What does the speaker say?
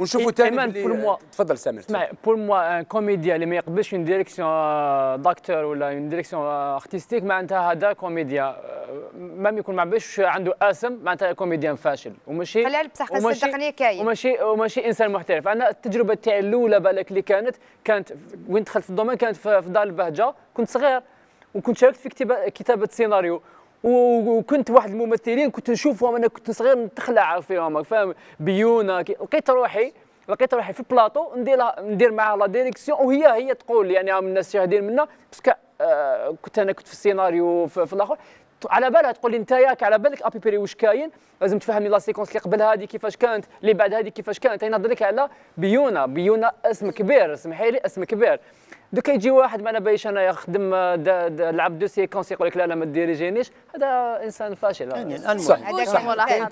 ونشوفوا إيه، تاني بلي تفضل سامر اسمع بور موا ان كوميديا اللي ما يقبلش اون ديريكسيون داكتور ولا اون ديريكسيون ارتستيك معناتها هذا كوميديا آه، مام يكون ما عندوش عنده اسم معناتها كوميديان فاشل وماشي خلال بصح صدقني كاين وماشي وماشي انسان محترف انا التجربه تاعي الاولى بالك اللي كانت كانت وين دخلت في الدومين كانت في دار البهجه كنت صغير وكنت شاركت في كتابه كتابه سيناريو وكنت واحد الممثلين كنت نشوفهم انا كنت صغير نتخلع فيهم فاهم بيونا لقيت روحي لقيت روحي في بلاطو ندير ندير معها لا ديريكسيون وهي هي تقول يعني من الناس شاهدين منا باسكو آه كنت انا كنت في السيناريو في, في الاخر على بالها تقول لي انت ياك على بالك ابي بيري واش كاين لازم تفهمي لا سيكونس اللي قبل هذه كيفاش كانت اللي بعد هذه كيفاش كانت هنا نهضر على بيونا بيونا اسم كبير سمحي لي اسم كبير دوكا يجي واحد ما انا بايش انا يخدم آه، لعب دو سيكونس يقول لك لا لا ما ديريجينيش هذا انسان فاشل يعني صح.